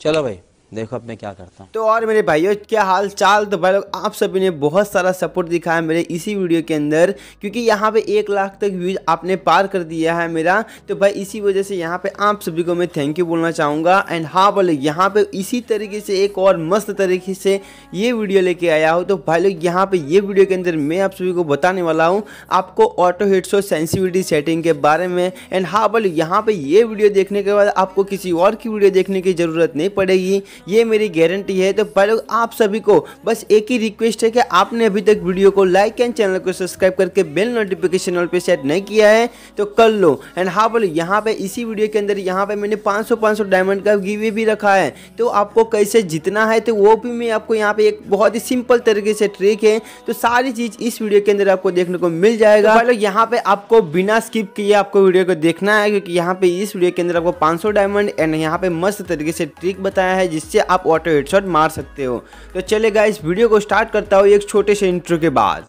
चलो भाई देखो अब मैं क्या करता हूँ तो और मेरे भाइयों क्या हाल चाल तो भाई लोग आप सभी ने बहुत सारा सपोर्ट दिखाया मेरे इसी वीडियो के अंदर क्योंकि यहाँ पे एक लाख तक व्यूज आपने पार कर दिया है मेरा तो भाई इसी वजह से यहाँ पे आप सभी को मैं थैंक यू बोलना चाहूँगा एंड हाँ बोले यहाँ पे इसी तरीके से एक और मस्त तरीके से ये वीडियो लेके आया हूँ तो भाई लोग यहाँ पे ये वीडियो के अंदर मैं आप सभी को बताने वाला हूँ आपको ऑटो हिट्स और सेंसिविटी सेटिंग के बारे में एंड हाँ बोले यहाँ पे ये वीडियो देखने के बाद आपको किसी और की वीडियो देखने की ज़रूरत नहीं पड़ेगी ये मेरी गारंटी है तो पहले आप सभी को बस एक ही रिक्वेस्ट है कि आपने अभी तक वीडियो को लाइक एंड चैनल को सब्सक्राइब करके बेल नोटिफिकेशन ऑल पे सेट नहीं किया है तो कर लो एंड हाँ बोलो यहाँ पे इसी वीडियो के अंदर यहाँ पे मैंने 500 500 डायमंड का गिवे भी रखा है तो आपको कैसे जीतना है तो वो भी मैं आपको यहाँ पे एक बहुत ही सिंपल तरीके से ट्रिक है तो सारी चीज इस वीडियो के अंदर आपको देखने को मिल जाएगा तो यहाँ पे आपको बिना स्किप किए आपको वीडियो को देखना है क्योंकि यहाँ पे इस वीडियो के अंदर आपको सौ डायमंड एंड यहाँ पे मस्त तरीके से ट्रिक बताया है जिस जिससे आप ऑटो हेडशॉट मार सकते हो तो चलेगा इस वीडियो को स्टार्ट करता हूँ एक छोटे से इंट्रो के बाद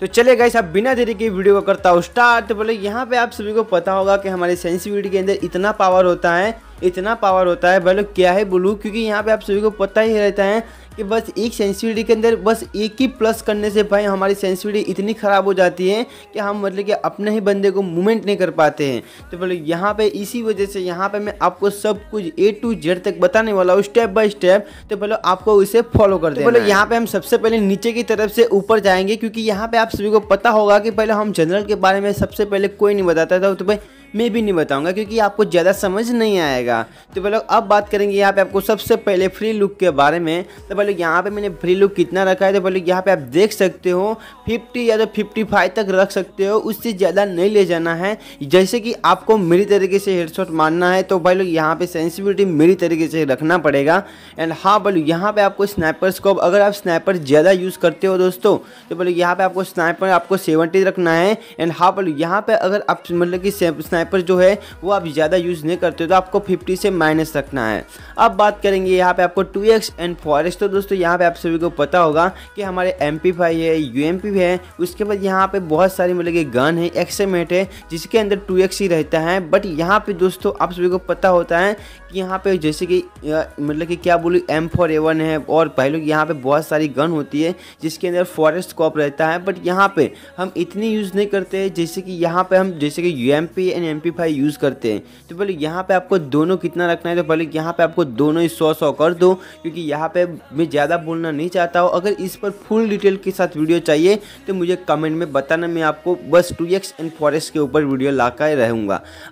तो चले गए आप बिना देरी के वीडियो को करता हूँ स्टार्ट तो बोले यहाँ पे आप सभी को पता होगा कि हमारे सेंसिविटी के अंदर इतना पावर होता है इतना पावर होता है बोलो क्या है बोलू क्योंकि यहाँ पे आप सभी को पता ही रहता है कि बस एक सेंसिटिविटी के अंदर बस एक ही प्लस करने से भाई हमारी सेंसिटिविटी इतनी ख़राब हो जाती है कि हम मतलब कि अपने ही बंदे को मूवमेंट नहीं कर पाते हैं तो बोले यहाँ पे इसी वजह से यहाँ पे मैं आपको सब कुछ ए टू जेड तक बताने वाला हूँ स्टेप बाय स्टेप तो बोलो आपको इसे फॉलो कर तो दे बोलो यहाँ पे हम सबसे पहले नीचे की तरफ से ऊपर जाएंगे क्योंकि यहाँ पे आप सभी को पता होगा कि पहले हम जनरल के बारे में सबसे पहले कोई नहीं बताता था तो भाई मैं भी नहीं बताऊंगा क्योंकि आपको ज़्यादा समझ नहीं आएगा तो भाई लोग अब बात करेंगे यहाँ पे आपको सबसे पहले फ्री लुक के बारे में तो भाई लोग यहाँ पे मैंने फ्री लुक कितना रखा है तो भाई लोग यहाँ पे आप देख सकते हो फिफ्टी या तो फिफ्टी फाइव तक रख सकते हो उससे ज़्यादा नहीं ले जाना है जैसे कि आपको मेरी तरीके से हेडशॉट मानना है तो भाई लोग यहाँ पर सेंसिटिविटी मेरी तरीके से रखना पड़ेगा एंड हाँ बोलो यहाँ पर आपको स्नैपर स्कोप अगर आप स्नैपर ज़्यादा यूज़ करते हो दोस्तों तो बोलो यहाँ पे आपको स्नैपर आपको सेवेंटी रखना है एंड हाँ बोलो यहाँ पर अगर आप मतलब कि स्नैप स्नाइपर जो है वो आप ज़्यादा यूज़ नहीं करते तो आपको फिफ्टी से माइनस रखना है अब बात करेंगे यहाँ पे आपको टू एक्स एंड फोर तो दोस्तों यहाँ पे आप सभी को पता होगा कि हमारे एम पी है यू एम है उसके बाद यहाँ पे बहुत सारी मतलब कि गन है एक्समेट है जिसके अंदर टू एक्स ही रहता है बट यहाँ पे दोस्तों आप सभी को पता होता है कि यहाँ पे जैसे कि मतलब कि क्या बोलूँ एम फोर है और भाई लोग यहाँ पे बहुत सारी गन होती है जिसके अंदर फॉरेस्ट कॉप रहता है बट यहाँ पे हम इतनी यूज़ नहीं करते जैसे कि यहाँ पे हम जैसे कि U M P and M use करते हैं तो पहले यहाँ पे आपको दोनों कितना रखना है तो पहले यहाँ पे आपको दोनों ही सौ सौ कर दो क्योंकि यहाँ पे मैं ज़्यादा बोलना नहीं चाहता हूँ अगर इस पर फुल डिटेल के साथ वीडियो चाहिए तो मुझे कमेंट में बताना मैं आपको बस टू एंड फॉरेस्ट के ऊपर वीडियो ला कर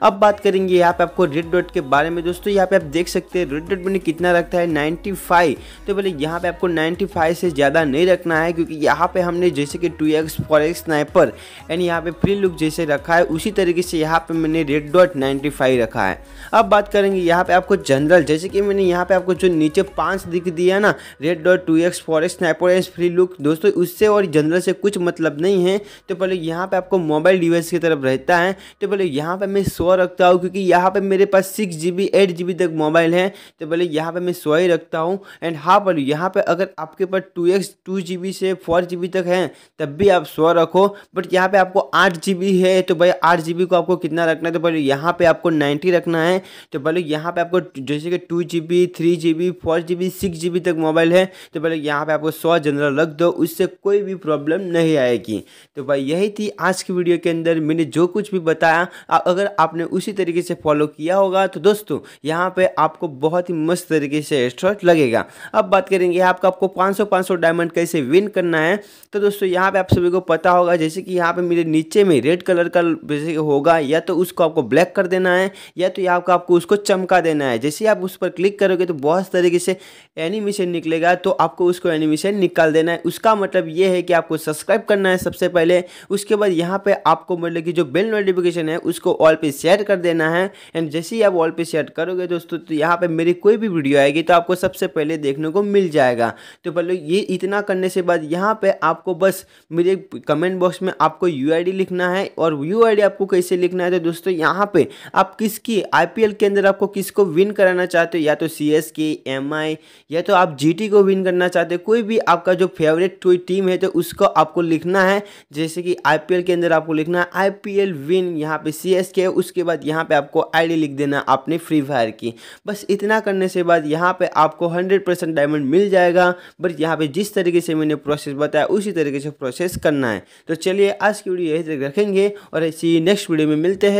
अब बात करेंगे यहाँ पर आपको रेड डॉट के बारे में दोस्तों यहाँ पर आप देख सकते हैं रेड डॉट मैंने कितना रखता है नाइन्टी तो पहले यहाँ पर आपको नाइन्टी से ज़्यादा नहीं रखना है क्योंकि यहाँ पर हमने जैसे कि two X four sniper and यहाँ पे फ्री लुक जैसे रखा है उसी तरीके से यहाँ पे मैंने रेड डॉट नाइन्टी फाइव रखा है अब बात करेंगे यहाँ पे आपको जनरल जैसे कि मैंने यहाँ पे आपको जो नीचे पांच दिख दिया ना red dot two X four X sniper X free look दोस्तों उससे और जनरल से कुछ मतलब नहीं है तो पहले यहाँ पे आपको मोबाइल डिवाइस की तरफ रहता है तो पहले यहाँ पे मैं सो रखता हूँ क्योंकि यहाँ पे मेरे पास six G B eight G B तक मोबाइल है तो पहले यहाँ पे मैं सो ही रखता हूँ एंड हाँ पर यहाँ पे अगर आपके पास two X two G B से फोर जी बी तक है तब भी आप सो रखो बट यहाँ पे आपको आठ जी बी है तो भाई आठ जी बी को आपको कितना रखना रखना है तो बोलो यहाँ पे आपको नाइन्टी रखना है तो बोलो यहाँ पे आपको जैसे कि two G B three G B four G B six G B तक मोबाइल है तो बोलो यहाँ पे आपको सौ जनरल रख दो उससे कोई भी प्रॉब्लम नहीं आएगी तो भाई यही थी आज की वीडियो के अंदर मैंने जो कुछ भी बताया अगर आपने उसी तरीके से फॉलो किया होगा तो दोस्तों यहाँ पर आपको बहुत ही मस्त तरीके से एस्ट्रॉट लगेगा अब बात करेंगे आपका आपको पाँच सौ डायमंड कैसे विन करना है तो दोस्तों यहाँ पर आप सभी को पता होगा जैसे कि यहाँ पर मेरे नीचे में रेड कलर का जैसे होगा या तो उसको आपको ब्लैक कर देना है या तो आपको आपको उसको चमका देना है जैसे आप उस पर क्लिक करोगे तो बहुत तरीके से एनिमेशन निकलेगा तो आपको उसको एनिमेशन निकाल देना है उसका मतलब ये है कि आपको सब्सक्राइब करना है सबसे पहले उसके बाद यहाँ पर आपको मतलब कि जो बिल नोटिफिकेशन है उसको ऑल पे शेयर कर देना है एंड जैसे ही आप ऑल पे शेयर करोगे दोस्तों तो यहाँ पर मेरी कोई भी वीडियो आएगी तो आपको सबसे पहले देखने को मिल जाएगा तो पहले मतलब ये इतना करने से बाद यहाँ पे आपको बस मेरे कमेंट बॉक्स में आपको यू लिखना है और यू आपको कैसे लिखना है तो दोस्तों यहाँ पे आप किसकी आईपीएल के अंदर आपको किसको विन कराना चाहते हो या तो सी एस के एम आई या तो आप जी को विन करना चाहते हो कोई भी आपका जो फेवरेट कोई टीम है तो उसको आपको लिखना है जैसे कि आई के अंदर आपको लिखना है आई पी एल विन यहाँ पे सी एस के उसके बाद यहाँ पे आपको आई डी लिख देना आपने फ्री फायर की बस इतना करने से बाद यहाँ पे आपको हंड्रेड परसेंट डायमंड मिल जाएगा बट यहाँ पे जिस तरीके से मैंने प्रोसेस बताया उसी तरीके से प्रोसेस करना है तो चलिए आज की वीडियो यही तक रखेंगे और ऐसी नेक्स्ट वीडियो में मिलते हैं